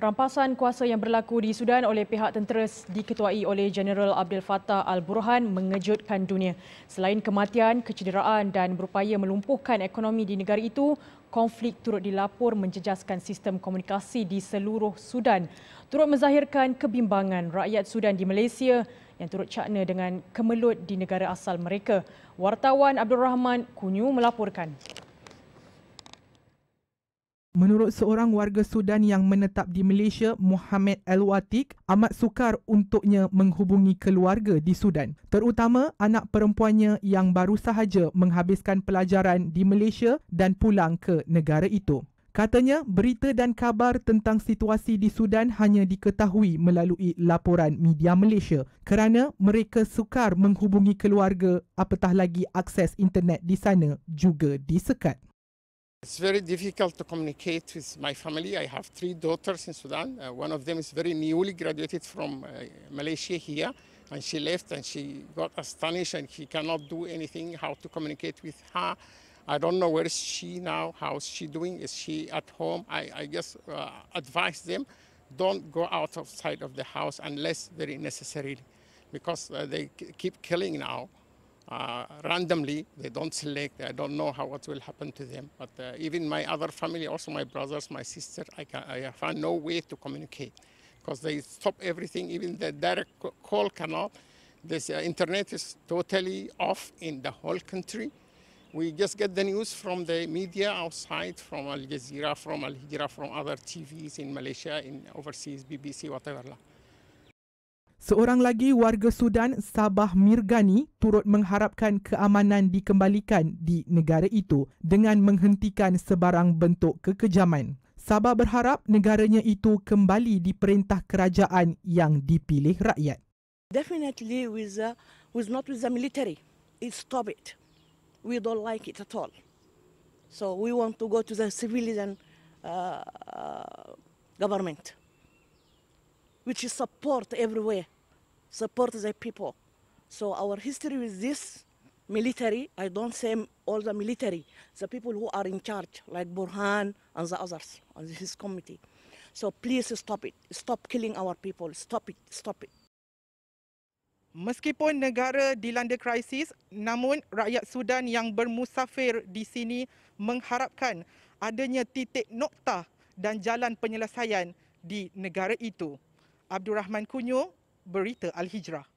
Rampasan kuasa yang berlaku di Sudan oleh pihak tentera diketuai oleh Jeneral Abdel Fattah Al-Burhan mengejutkan dunia. Selain kematian, kecederaan dan berupaya melumpuhkan ekonomi di negara itu, konflik turut dilapor menjejaskan sistem komunikasi di seluruh Sudan. Turut menzahirkan kebimbangan rakyat Sudan di Malaysia yang turut cakna dengan kemelut di negara asal mereka. Wartawan Abdul Rahman Kunyu melaporkan. Menurut seorang warga Sudan yang menetap di Malaysia, Muhammad Al-Watik, amat sukar untuknya menghubungi keluarga di Sudan. Terutama anak perempuannya yang baru sahaja menghabiskan pelajaran di Malaysia dan pulang ke negara itu. Katanya, berita dan kabar tentang situasi di Sudan hanya diketahui melalui laporan media Malaysia kerana mereka sukar menghubungi keluarga apatah lagi akses internet di sana juga disekat. It's very difficult to communicate with my family. I have three daughters in Sudan. Uh, one of them is very newly graduated from uh, Malaysia here, and she left and she got astonished and she cannot do anything, how to communicate with her. I don't know where is she now, how's she doing, is she at home? I, I just uh, advise them, don't go outside of the house unless very necessary, because uh, they keep killing now uh, randomly. They don't select. I don't know how what will happen to them. But uh, even my other family, also my brothers, my sister, I, can, I found no way to communicate because they stop everything. Even the direct call cannot. This uh, internet is totally off in the whole country. We just get the news from the media outside, from Al Jazeera, from Al Hijra, from other TVs in Malaysia, in overseas, BBC, whatever. Seorang lagi warga Sudan, Sabah Mirgani, turut mengharapkan keamanan dikembalikan di negara itu dengan menghentikan sebarang bentuk kekejaman. Sabah berharap negaranya itu kembali di perintah kerajaan yang dipilih rakyat. Definitely with the, uh, with not with the military. It stop it. We don't like it at all. So we want to go to the civilian uh, uh government which is support everywhere, support the people. So our history with this military, I don't say all the military, the people who are in charge, like Burhan and the others and his committee. So please stop it. Stop killing our people. Stop it. Stop it. Meskipun negara dilanda krisis, namun rakyat Sudan yang bermusafir di sini mengharapkan adanya titik nokta dan jalan penyelesaian di negara itu. Abdul Rahman Kunyo, Berita Al-Hijrah.